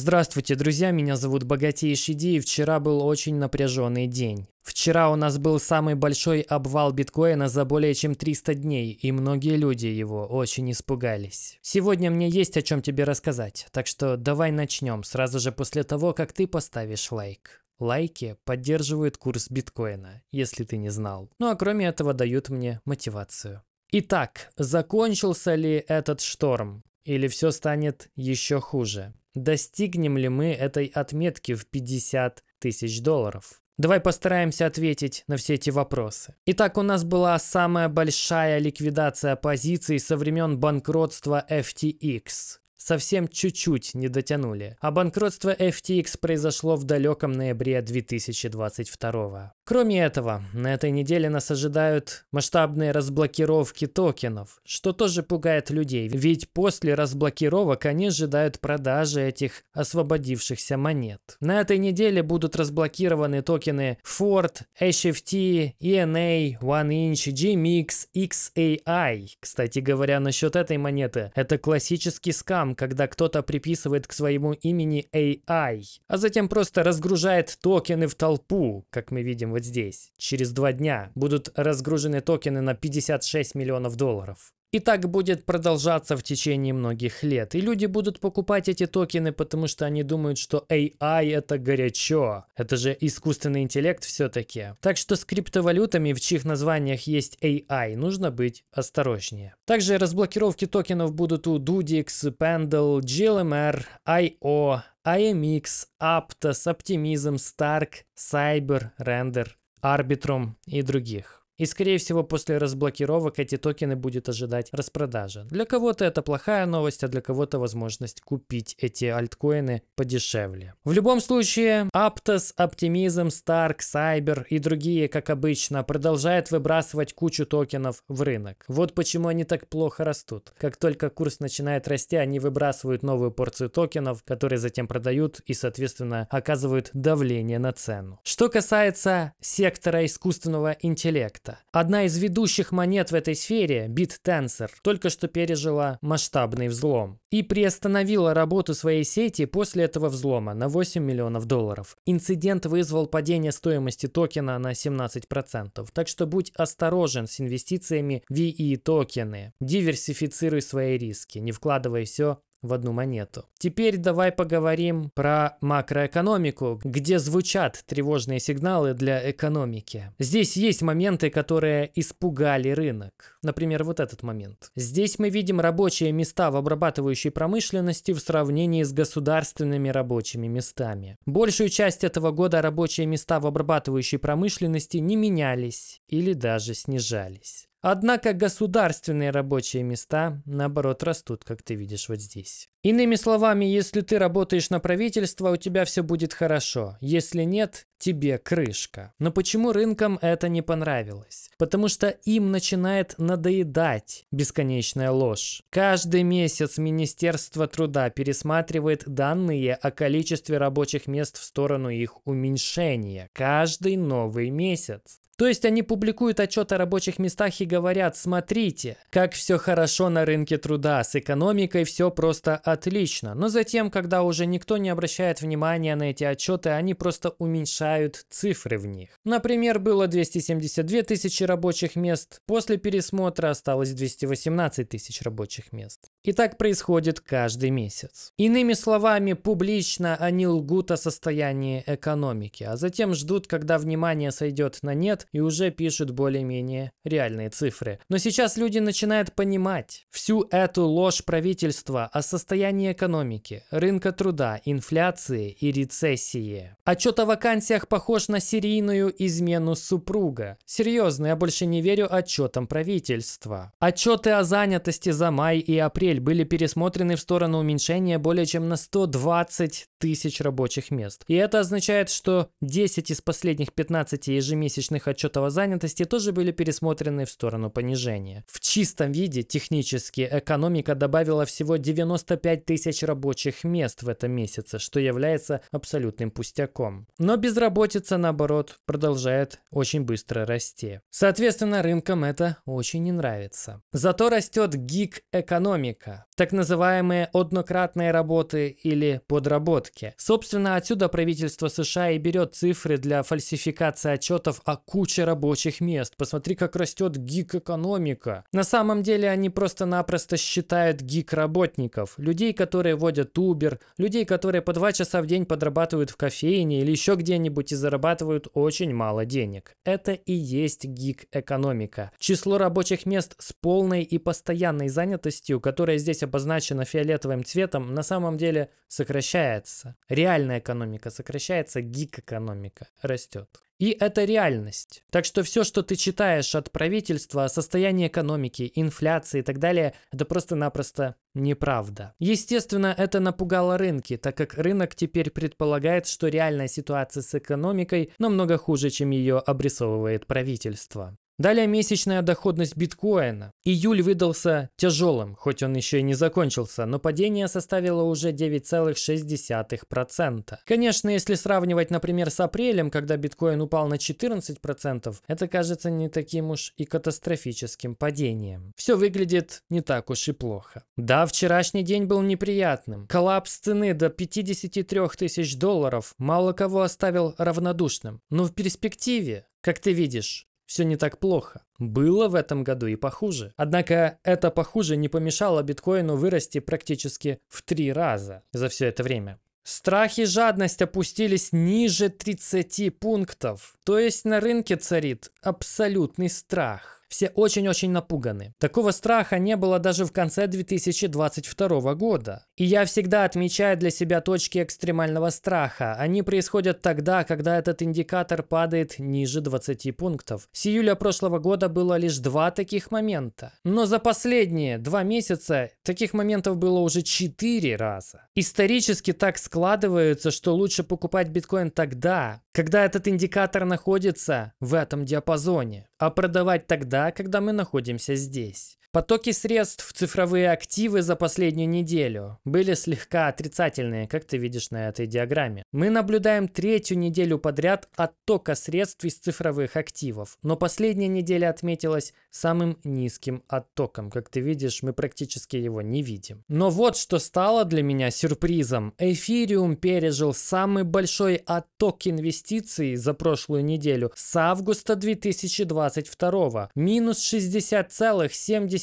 Здравствуйте, друзья, меня зовут Богатейший Ди, и вчера был очень напряженный день. Вчера у нас был самый большой обвал биткоина за более чем 300 дней, и многие люди его очень испугались. Сегодня мне есть о чем тебе рассказать, так что давай начнем сразу же после того, как ты поставишь лайк. Лайки поддерживают курс биткоина, если ты не знал. Ну а кроме этого дают мне мотивацию. Итак, закончился ли этот шторм? Или все станет еще хуже? Достигнем ли мы этой отметки в 50 тысяч долларов? Давай постараемся ответить на все эти вопросы. Итак, у нас была самая большая ликвидация позиций со времен банкротства FTX. Совсем чуть-чуть не дотянули. А банкротство FTX произошло в далеком ноябре 2022. Кроме этого, на этой неделе нас ожидают масштабные разблокировки токенов, что тоже пугает людей, ведь после разблокировок они ожидают продажи этих освободившихся монет. На этой неделе будут разблокированы токены Ford, HFT, ENA, OneInch, GMX, XAI. Кстати говоря, насчет этой монеты, это классический скам, когда кто-то приписывает к своему имени AI, а затем просто разгружает токены в толпу, как мы видим в инвестировать здесь. Через два дня будут разгружены токены на 56 миллионов долларов. И так будет продолжаться в течение многих лет. И люди будут покупать эти токены, потому что они думают, что AI это горячо. Это же искусственный интеллект все-таки. Так что с криптовалютами, в чьих названиях есть AI, нужно быть осторожнее. Также разблокировки токенов будут у Dudix, Pendle, GLMR, IO, IMX, Aptos, Optimism, Stark, Cyber, Render, Arbitrum и других. И скорее всего после разблокировок эти токены будет ожидать распродажа. Для кого-то это плохая новость, а для кого-то возможность купить эти альткоины подешевле. В любом случае, Aptos, Optimism, Stark, Cyber и другие, как обычно, продолжают выбрасывать кучу токенов в рынок. Вот почему они так плохо растут. Как только курс начинает расти, они выбрасывают новую порцию токенов, которые затем продают и, соответственно, оказывают давление на цену. Что касается сектора искусственного интеллекта, света. Одна из ведущих монет в этой сфере, BitTensor, только что пережила масштабный взлом и приостановила работу своей сети после этого взлома на 8 миллионов долларов. Инцидент вызвал падение стоимости токена на 17%, так что будь осторожен с инвестициями в VE токены, диверсифицируй свои риски, не вкладывай все в одну монету. Теперь давай поговорим про макроэкономику, где звучат тревожные сигналы для экономики. Здесь есть моменты, которые испугали рынок. Например, вот этот момент. Здесь мы видим рабочие места в обрабатывающей промышленности в сравнении с государственными рабочими местами. Большую часть этого года рабочие места в обрабатывающей промышленности не менялись или даже снижались. Однако государственные рабочие места, наоборот, растут, как ты видишь вот здесь. Иными словами, если ты работаешь на правительство, у тебя все будет хорошо. Если нет, тебе крышка. Но почему рынкам это не понравилось? Потому что им начинает надоедать бесконечная ложь. Каждый месяц Министерство труда пересматривает данные о количестве рабочих мест в сторону их уменьшения. Каждый новый месяц. То есть они публикуют отчет о рабочих местах и говорят, смотрите, как все хорошо на рынке труда, с экономикой все просто отлично. Но затем, когда уже никто не обращает внимания на эти отчеты, они просто уменьшают цифры в них. Например, было 272 тысячи рабочих мест, после пересмотра осталось 218 тысяч рабочих мест. И так происходит каждый месяц. Иными словами, публично они лгут о состоянии экономики, а затем ждут, когда внимание сойдет на нет и уже пишут более-менее реальные цифры. Но сейчас люди начинают понимать всю эту ложь правительства о состоянии состоянии экономики, рынка труда, инфляции и рецессии. Отчет о вакансиях похож на серийную измену супруга. Серьезно, я больше не верю отчетам правительства. Отчеты о занятости за май и апрель были пересмотрены в сторону уменьшения более чем на 120 тысяч рабочих мест. И это означает, что 10 из последних 15 ежемесячных отчетов о занятости тоже были пересмотрены в сторону понижения. В чистом виде технически экономика добавила всего 95 5000 рабочих мест в этом месяце, что является абсолютным пустяком. Но безработица, наоборот, продолжает очень быстро расти. Соответственно, рынкам это очень не нравится. Зато растет гик экономика так называемые однократные работы или подработки. Собственно, отсюда правительство США и берет цифры для фальсификации отчетов о куче рабочих мест. Посмотри, как растет гик экономика На самом деле они просто-напросто считают гик работников людей, людей, которые водят Uber, людей, которые по два часа в день подрабатывают в кофейне или еще где-нибудь и зарабатывают очень мало денег. Это и есть гик экономика Число рабочих мест с полной и постоянной занятостью, которая здесь обозначена фиолетовым цветом, на самом деле сокращается. Реальная экономика сокращается, гик экономика растет. И это реальность. Так что все, что ты читаешь от правительства о состоянии экономики, инфляции и так далее, это просто-напросто неправда. Естественно, это напугало рынки, так как рынок теперь предполагает, что реальная ситуация с экономикой намного хуже, чем ее обрисовывает правительство. Далее месячная доходность биткоина. Июль выдался тяжелым, хоть он еще и не закончился, но падение составило уже 9,6%. Конечно, если сравнивать, например, с апрелем, когда биткоин упал на 14%, это кажется не таким уж и катастрофическим падением. Все выглядит не так уж и плохо. Да, вчерашний день был неприятным. Коллапс цены до 53 тысяч долларов мало кого оставил равнодушным. Но в перспективе как ты видишь, все не так плохо. Было в этом году и похуже. Однако это похуже не помешало биткоину вырасти практически в три раза за все это время. Страх и жадность опустились ниже 30 пунктов. То есть на рынке царит абсолютный страх. Все очень-очень напуганы. Такого страха не было даже в конце 2022 года. И я всегда отмечаю для себя точки экстремального страха. Они происходят тогда, когда этот индикатор падает ниже 20 пунктов. С июля прошлого года было лишь два таких момента. Но за последние два месяца таких моментов было уже четыре раза. Исторически так складывается, что лучше покупать биткоин тогда, когда этот индикатор находится в этом диапазоне, а продавать тогда, всегда, когда мы находимся здесь. Потоки средств в цифровые активы за последнюю неделю были слегка отрицательные, как ты видишь на этой диаграмме. Мы наблюдаем третью неделю подряд оттока средств из цифровых активов, но последняя неделя отметилась самым низким оттоком. Как ты видишь, мы практически его не видим. Но вот что стало для меня сюрпризом. Эфириум пережил самый большой отток инвестиций за прошлую неделю с августа 2022, минус 60,7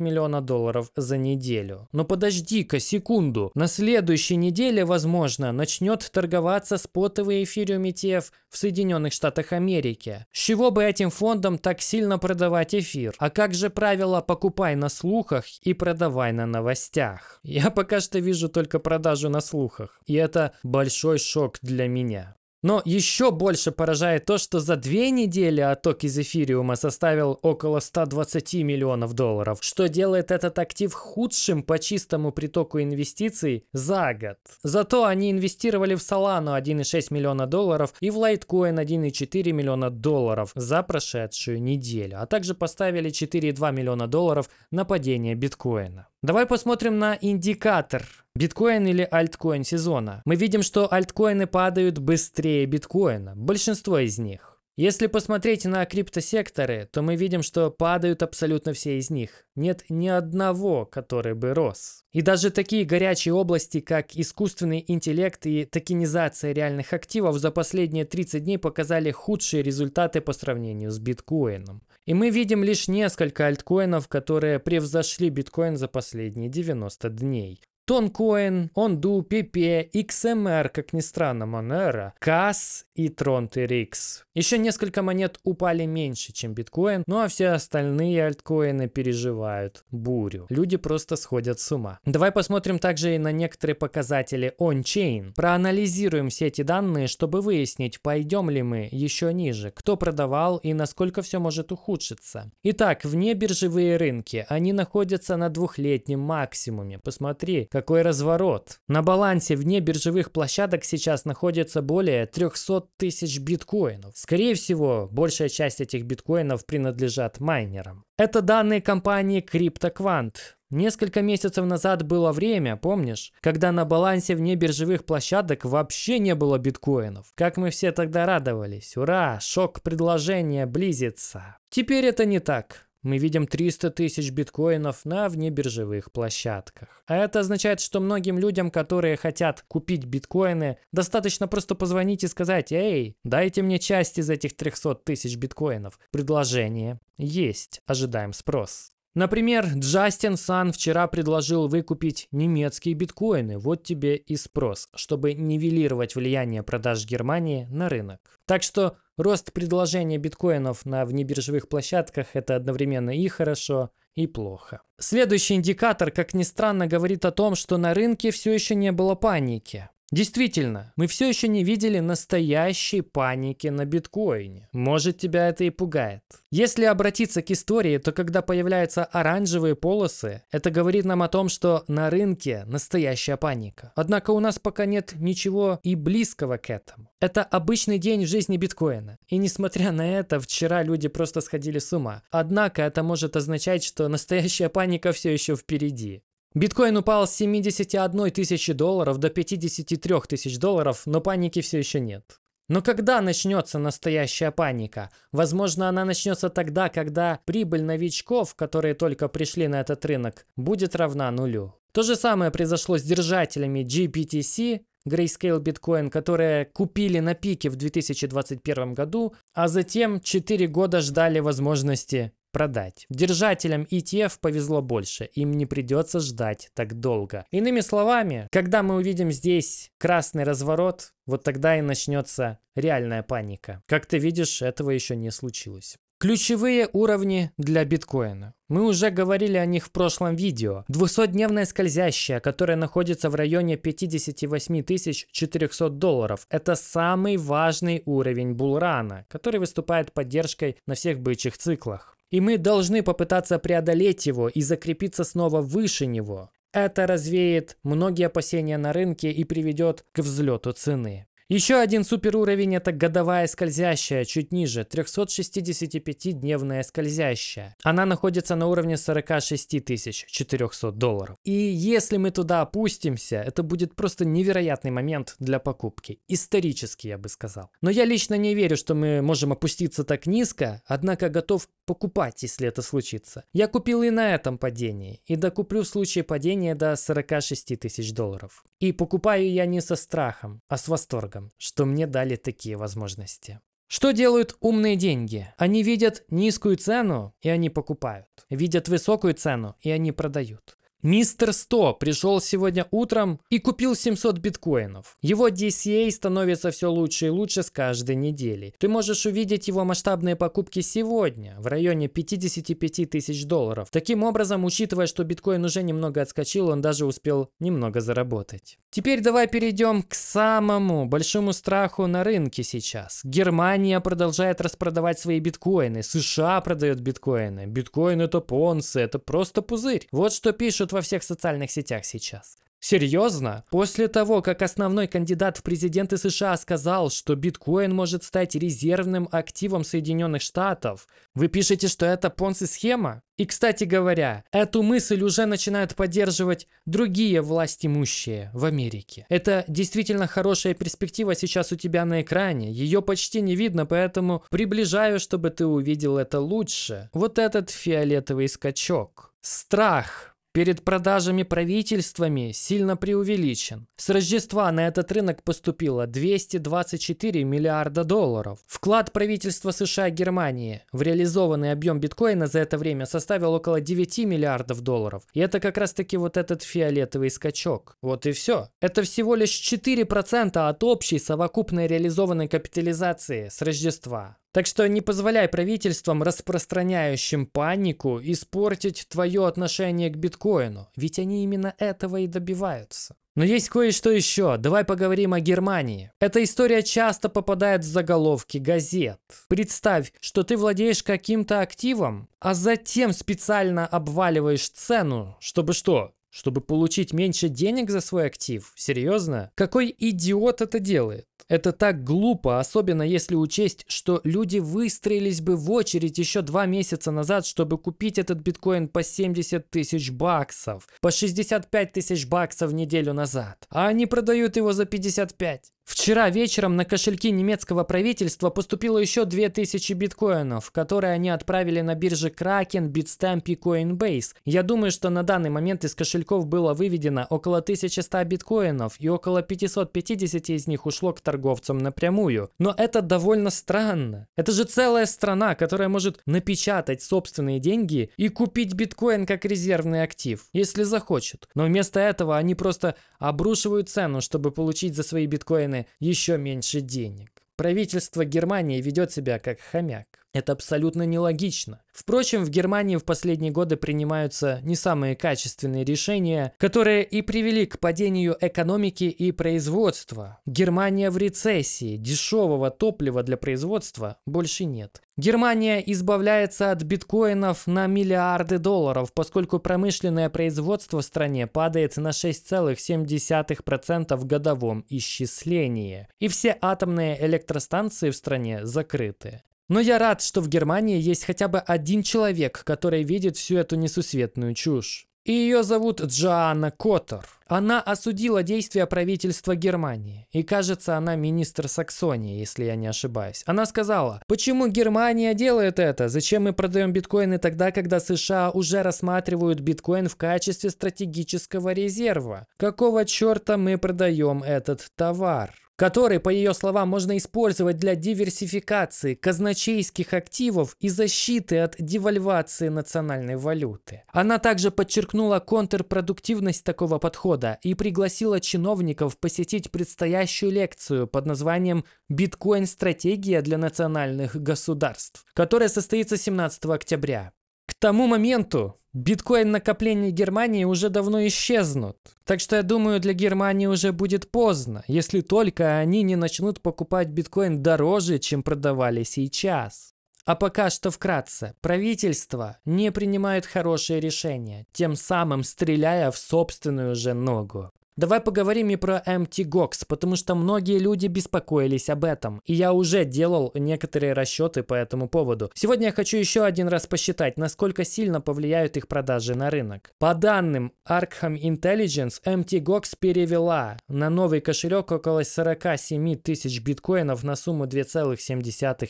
миллиона долларов за неделю. Но подожди-ка секунду. На следующей неделе, возможно, начнет торговаться спотовый эфириум ETF в Соединенных Штатах Америки. С чего бы этим фондам так сильно продавать эфир? А как же правило «покупай на слухах и продавай на новостях»? Я пока что вижу только продажу на слухах. И это большой шок для меня. Но еще больше поражает то, что за две недели отток из эфириума составил около 120 миллионов долларов, что делает этот актив худшим по чистому притоку инвестиций за год. Зато они инвестировали в Solana 1,6 миллиона долларов и в Litecoin 1,4 миллиона долларов за прошедшую неделю, а также поставили 4,2 миллиона долларов на падение биткоина. Давай посмотрим на индикатор Биткоин или альткоин сезона. Мы видим, что альткоины падают быстрее биткоина, большинство из них. Если посмотреть на криптосекторы, то мы видим, что падают абсолютно все из них. Нет ни одного, который бы рос. И даже такие горячие области, как искусственный интеллект и токенизация реальных активов за последние 30 дней показали худшие результаты по сравнению с биткоином. И мы видим лишь несколько альткоинов, которые превзошли биткоин за последние 90 дней. Тонкоин, Онду, Пепе, XMR, эм как ни странно, Monero, CAS и Tron TRX. Еще несколько монет упали меньше, чем биткоин, ну а все остальные альткоины переживают бурю. Люди просто сходят с ума. Давай посмотрим также и на некоторые показатели on-chain. Проанализируем все эти данные, чтобы выяснить, пойдем ли мы еще ниже, кто продавал и насколько все может ухудшиться. Итак, вне биржевые рынки, они находятся на двухлетнем максимуме. Посмотри, какой разворот! На балансе вне биржевых площадок сейчас находится более 300 тысяч биткоинов. Скорее всего, большая часть этих биткоинов принадлежат майнерам. Это данные компании CryptoQuant. Несколько месяцев назад было время, помнишь, когда на балансе вне биржевых площадок вообще не было биткоинов. Как мы все тогда радовались. Ура, шок предложения близится. Теперь это не так. Мы видим 300 тысяч биткоинов на внебиржевых площадках. А это означает, что многим людям, которые хотят купить биткоины, достаточно просто позвонить и сказать, эй, дайте мне часть из этих 300 тысяч биткоинов. Предложение есть, ожидаем спрос. Например, Джастин Сан вчера предложил выкупить немецкие биткоины, вот тебе и спрос, чтобы нивелировать влияние продаж Германии на рынок. Так что Рост предложения биткоинов на внебиржевых площадках – это одновременно и хорошо, и плохо. Следующий индикатор, как ни странно, говорит о том, что на рынке все еще не было паники. Действительно, мы все еще не видели настоящей паники на биткоине. Может, тебя это и пугает. Если обратиться к истории, то когда появляются оранжевые полосы, это говорит нам о том, что на рынке настоящая паника. Однако у нас пока нет ничего и близкого к этому. Это обычный день в жизни биткоина. И несмотря на это, вчера люди просто сходили с ума. Однако это может означать, что настоящая паника все еще впереди. Биткоин упал с 71 тысячи долларов до 53 тысяч долларов, но паники все еще нет. Но когда начнется настоящая паника? Возможно, она начнется тогда, когда прибыль новичков, которые только пришли на этот рынок, будет равна нулю. То же самое произошло с держателями GPTC, Grayscale Bitcoin, которые купили на пике в 2021 году, а затем 4 года ждали возможности продать. Держателям ETF повезло больше, им не придется ждать так долго. Иными словами, когда мы увидим здесь красный разворот, вот тогда и начнется реальная паника. Как ты видишь, этого еще не случилось. Ключевые уровни для биткоина. Мы уже говорили о них в прошлом видео. 200-дневная скользящая, которая находится в районе 58 400 долларов. Это самый важный уровень булрана, который выступает поддержкой на всех бычьих циклах. И мы должны попытаться преодолеть его и закрепиться снова выше него. Это развеет многие опасения на рынке и приведет к взлету цены. Еще один супер уровень – это годовая скользящая, чуть ниже, 365-дневная скользящая. Она находится на уровне 46 400 долларов. И если мы туда опустимся, это будет просто невероятный момент для покупки. Исторически, я бы сказал. Но я лично не верю, что мы можем опуститься так низко, однако готов покупать, если это случится. Я купил и на этом падении, и докуплю в случае падения до 46 тысяч долларов. И покупаю я не со страхом, а с восторгом человеком, что мне дали такие возможности. Что делают умные деньги? Они видят низкую цену, и они покупают. Видят высокую цену, и они продают. Мистер 100 пришел сегодня утром и купил 700 биткоинов. Его DCA становится все лучше и лучше с каждой недели. Ты можешь увидеть его масштабные покупки сегодня в районе 55 тысяч долларов. Таким образом, учитывая, что биткоин уже немного отскочил, он даже успел немного заработать. Теперь давай перейдем к самому большому страху на рынке сейчас. Германия продолжает распродавать свои биткоины, США продает биткоины. Биткоин это понсы, это просто пузырь. Вот что пишут пишут во всех социальных сетях сейчас. Серьезно? После того, как основной кандидат в президенты США сказал, что биткоин может стать резервным активом Соединенных Штатов, вы пишете, что это понци-схема? И, кстати говоря, эту мысль уже начинают поддерживать другие власть имущие в Америке. Это действительно хорошая перспектива сейчас у тебя на экране. Ее почти не видно, поэтому приближаю, чтобы ты увидел это лучше. Вот этот фиолетовый скачок. Страх перед продажами правительствами сильно преувеличен. С Рождества на этот рынок поступило 224 миллиарда долларов. Вклад правительства США и Германии в реализованный объем биткоина за это время составил около 9 миллиардов долларов. И это как раз таки вот этот фиолетовый скачок. Вот и все. Это всего лишь 4% от общей совокупной реализованной капитализации с Рождества. Так что не позволяй правительствам, распространяющим панику, испортить твое отношение к биткоину, ведь они именно этого и добиваются. Но есть кое-что еще. Давай поговорим о Германии. Эта история часто попадает в заголовки газет. Представь, что ты владеешь каким-то активом, а затем специально обваливаешь цену, чтобы что? Чтобы получить меньше денег за свой актив? Серьезно? Какой идиот это делает? Это так глупо, особенно если учесть, что люди выстроились бы в очередь еще два месяца назад, чтобы купить этот биткоин по 70 тысяч баксов, по 65 тысяч баксов неделю назад. А они продают его за 55. Вчера вечером на кошельки немецкого правительства поступило еще 2000 биткоинов, которые они отправили на бирже Kraken, Bitstamp и Coinbase. Я думаю, что на данный момент из кошельков было выведено около 1100 биткоинов, и около 550 из них ушло к торговцам напрямую. Но это довольно странно. Это же целая страна, которая может напечатать собственные деньги и купить биткоин как резервный актив, если захочет. Но вместо этого они просто обрушивают цену, чтобы получить за свои биткоины еще меньше денег. Правительство Германии ведет себя как хомяк. Это абсолютно нелогично. Впрочем, в Германии в последние годы принимаются не самые качественные решения, которые и привели к падению экономики и производства. Германия в рецессии, дешевого топлива для производства больше нет. Германия избавляется от биткоинов на миллиарды долларов, поскольку промышленное производство в стране падает на 6,7% в годовом исчислении, и все атомные электростанции в стране закрыты. Но я рад, что в Германии есть хотя бы один человек, который видит всю эту несусветную чушь. И ее зовут Джоанна Коттер. Она осудила действия правительства Германии. И кажется, она министр Саксонии, если я не ошибаюсь. Она сказала, почему Германия делает это? Зачем мы продаем биткоины тогда, когда США уже рассматривают биткоин в качестве стратегического резерва? Какого черта мы продаем этот товар? который, по ее словам, можно использовать для диверсификации казначейских активов и защиты от девальвации национальной валюты. Она также подчеркнула контрпродуктивность такого подхода и пригласила чиновников посетить предстоящую лекцию под названием «Биткоин-стратегия для национальных государств», которая состоится 17 октября. К тому моменту биткоин-накопления Германии уже давно исчезнут. Так что я думаю, для Германии уже будет поздно, если только они не начнут покупать биткоин дороже, чем продавали сейчас. А пока что вкратце. Правительство не принимает хорошие решения, тем самым стреляя в собственную же ногу. Давай поговорим и про MTGOX, потому что многие люди беспокоились об этом. И я уже делал некоторые расчеты по этому поводу. Сегодня я хочу еще один раз посчитать, насколько сильно повлияют их продажи на рынок. По данным Arkham Intelligence, MTGOX перевела на новый кошелек около 47 тысяч биткоинов на сумму 2,7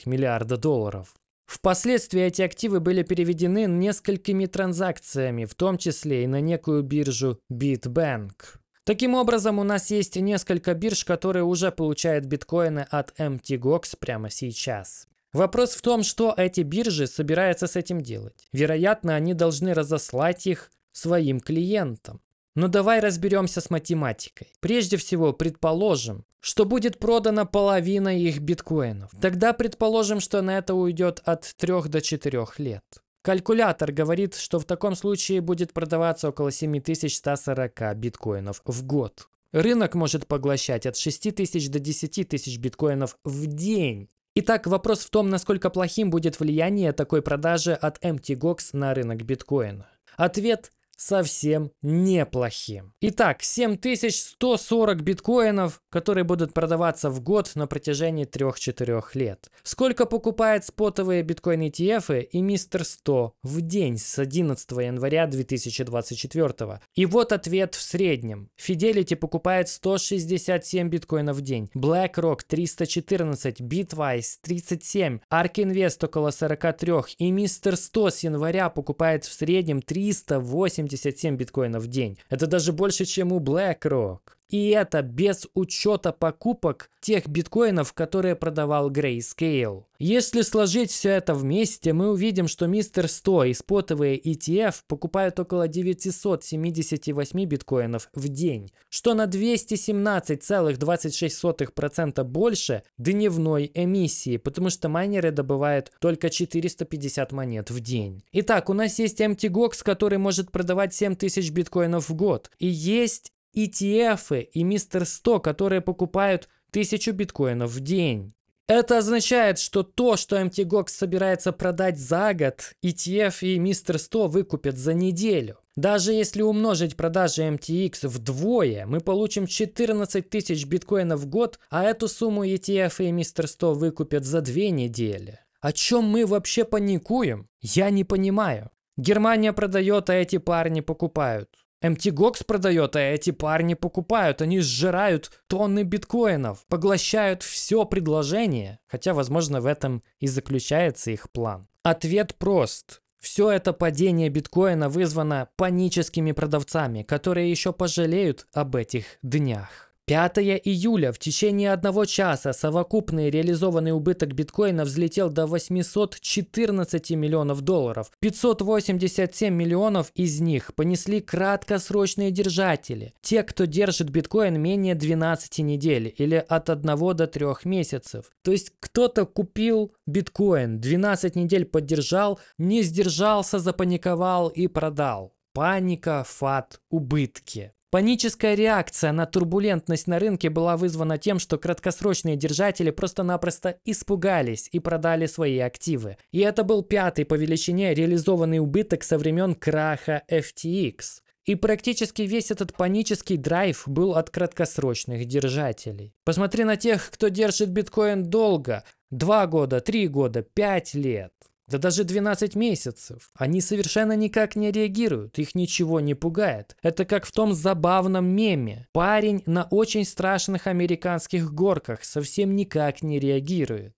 миллиарда долларов. Впоследствии эти активы были переведены несколькими транзакциями, в том числе и на некую биржу Bitbank. Таким образом, у нас есть несколько бирж, которые уже получают биткоины от MTGOX прямо сейчас. Вопрос в том, что эти биржи собираются с этим делать. Вероятно, они должны разослать их своим клиентам. Но ну, давай разберемся с математикой. Прежде всего, предположим, что будет продана половина их биткоинов. Тогда предположим, что на это уйдет от 3 до 4 лет. Калькулятор говорит, что в таком случае будет продаваться около 7140 биткоинов в год. Рынок может поглощать от 6000 до 10 тысяч биткоинов в день. Итак, вопрос в том, насколько плохим будет влияние такой продажи от MTGOX на рынок биткоина. Ответ совсем неплохим. Итак, 7140 биткоинов, которые будут продаваться в год на протяжении 3-4 лет. Сколько покупает спотовые биткоин ETF и мистер 100 в день с 11 января 2024? И вот ответ в среднем. Fidelity покупает 167 биткоинов в день, BlackRock 314, Bitwise 37, ARK Invest около 43 и мистер 100 с января покупает в среднем 308 77 биткоинов в день. Это даже больше, чем у BlackRock. И это без учета покупок тех биткоинов, которые продавал Grayscale. Если сложить все это вместе, мы увидим, что мистер 100 и спотовые ETF покупают около 978 биткоинов в день, что на 217,26% больше дневной эмиссии, потому что майнеры добывают только 450 монет в день. Итак, у нас есть MTGOX, который может продавать 7000 биткоинов в год, и есть ETF и Мистер 100, которые покупают 1000 биткоинов в день. Это означает, что то, что MTGOX собирается продать за год, ETF и Мистер 100 выкупят за неделю. Даже если умножить продажи MTX вдвое, мы получим 14 тысяч биткоинов в год, а эту сумму ETF и Мистер 100 выкупят за две недели. О чем мы вообще паникуем? Я не понимаю. Германия продает, а эти парни покупают. МТГокс продает, а эти парни покупают. Они сжирают тонны биткоинов, поглощают все предложение. Хотя, возможно, в этом и заключается их план. Ответ прост. Все это падение биткоина вызвано паническими продавцами, которые еще пожалеют об этих днях. 5 июля в течение одного часа совокупный реализованный убыток биткоина взлетел до 814 миллионов долларов. 587 миллионов из них понесли краткосрочные держатели, те, кто держит биткоин менее 12 недель или от 1 до 3 месяцев. То есть кто-то купил биткоин, 12 недель поддержал, не сдержался, запаниковал и продал. Паника, фат, убытки. Паническая реакция на турбулентность на рынке была вызвана тем, что краткосрочные держатели просто-напросто испугались и продали свои активы. И это был пятый по величине реализованный убыток со времен краха FTX. И практически весь этот панический драйв был от краткосрочных держателей. Посмотри на тех, кто держит биткоин долго. Два года, три года, пять лет да даже 12 месяцев. Они совершенно никак не реагируют, их ничего не пугает. Это как в том забавном меме. Парень на очень страшных американских горках совсем никак не реагирует.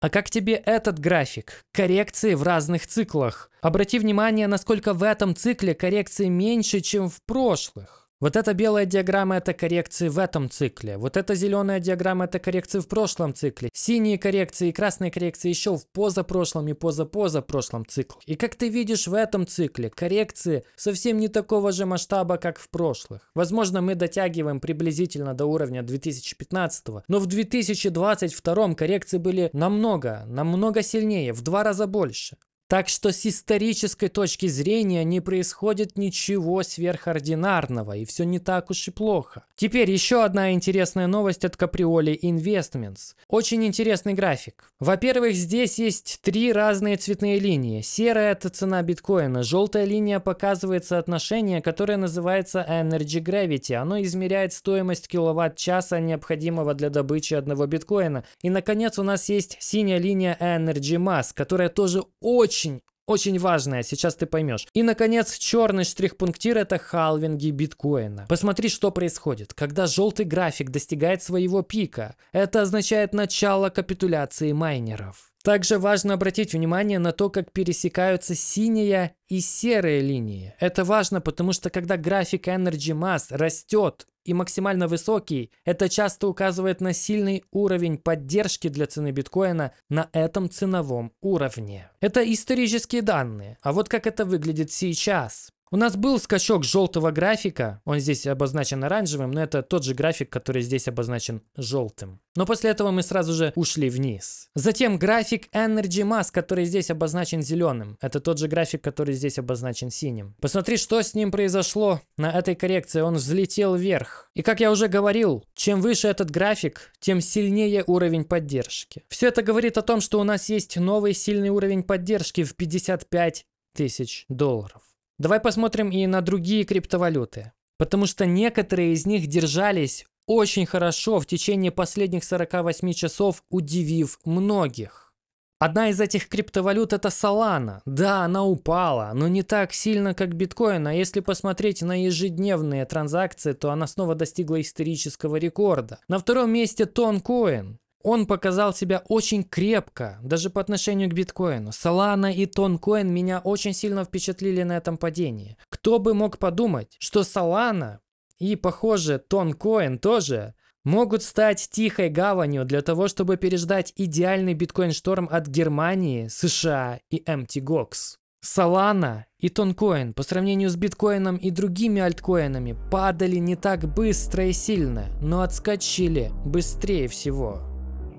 А как тебе этот график? Коррекции в разных циклах. Обрати внимание, насколько в этом цикле коррекции меньше, чем в прошлых. Вот эта белая диаграмма – это коррекции в этом цикле. Вот эта зеленая диаграмма – это коррекции в прошлом цикле. Синие коррекции и красные коррекции еще в позапрошлом и позапозапрошлом цикле. И как ты видишь в этом цикле, коррекции совсем не такого же масштаба, как в прошлых. Возможно, мы дотягиваем приблизительно до уровня 2015, но в 2022 коррекции были намного, намного сильнее, в два раза больше. Так что с исторической точки зрения не происходит ничего сверхординарного, и все не так уж и плохо. Теперь еще одна интересная новость от Каприоли Investments. Очень интересный график. Во-первых, здесь есть три разные цветные линии. Серая – это цена биткоина, желтая линия показывает соотношение, которое называется Energy Gravity. Оно измеряет стоимость киловатт-часа, необходимого для добычи одного биткоина. И, наконец, у нас есть синяя линия Energy Mass, которая тоже очень очень очень важное, сейчас ты поймешь. И, наконец, черный штрих-пунктир – это халвинги биткоина. Посмотри, что происходит. Когда желтый график достигает своего пика, это означает начало капитуляции майнеров. Также важно обратить внимание на то, как пересекаются синяя и серая линии. Это важно, потому что когда график Energy Mass растет и максимально высокий, это часто указывает на сильный уровень поддержки для цены биткоина на этом ценовом уровне. Это исторические данные. А вот как это выглядит сейчас. У нас был скачок желтого графика, он здесь обозначен оранжевым, но это тот же график, который здесь обозначен желтым. Но после этого мы сразу же ушли вниз. Затем график Energy Mass, который здесь обозначен зеленым. Это тот же график, который здесь обозначен синим. Посмотри, что с ним произошло на этой коррекции. Он взлетел вверх. И как я уже говорил, чем выше этот график, тем сильнее уровень поддержки. Все это говорит о том, что у нас есть новый сильный уровень поддержки в 55 тысяч долларов. Давай посмотрим и на другие криптовалюты, потому что некоторые из них держались очень хорошо в течение последних 48 часов, удивив многих. Одна из этих криптовалют это Solana. Да, она упала, но не так сильно, как биткоин. А если посмотреть на ежедневные транзакции, то она снова достигла исторического рекорда. На втором месте Тонкоин он показал себя очень крепко, даже по отношению к биткоину. Solana и Тонкоин меня очень сильно впечатлили на этом падении. Кто бы мог подумать, что Solana и, похоже, Тонкоин тоже могут стать тихой гаванью для того, чтобы переждать идеальный биткоин-шторм от Германии, США и MTGox. Gox. Solana и Тонкоин по сравнению с биткоином и другими альткоинами падали не так быстро и сильно, но отскочили быстрее всего.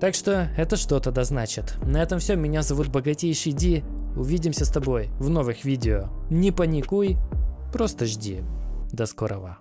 Так что это что-то дозначит. На этом все, меня зовут Богатейший Ди, увидимся с тобой в новых видео. Не паникуй, просто жди. До скорого.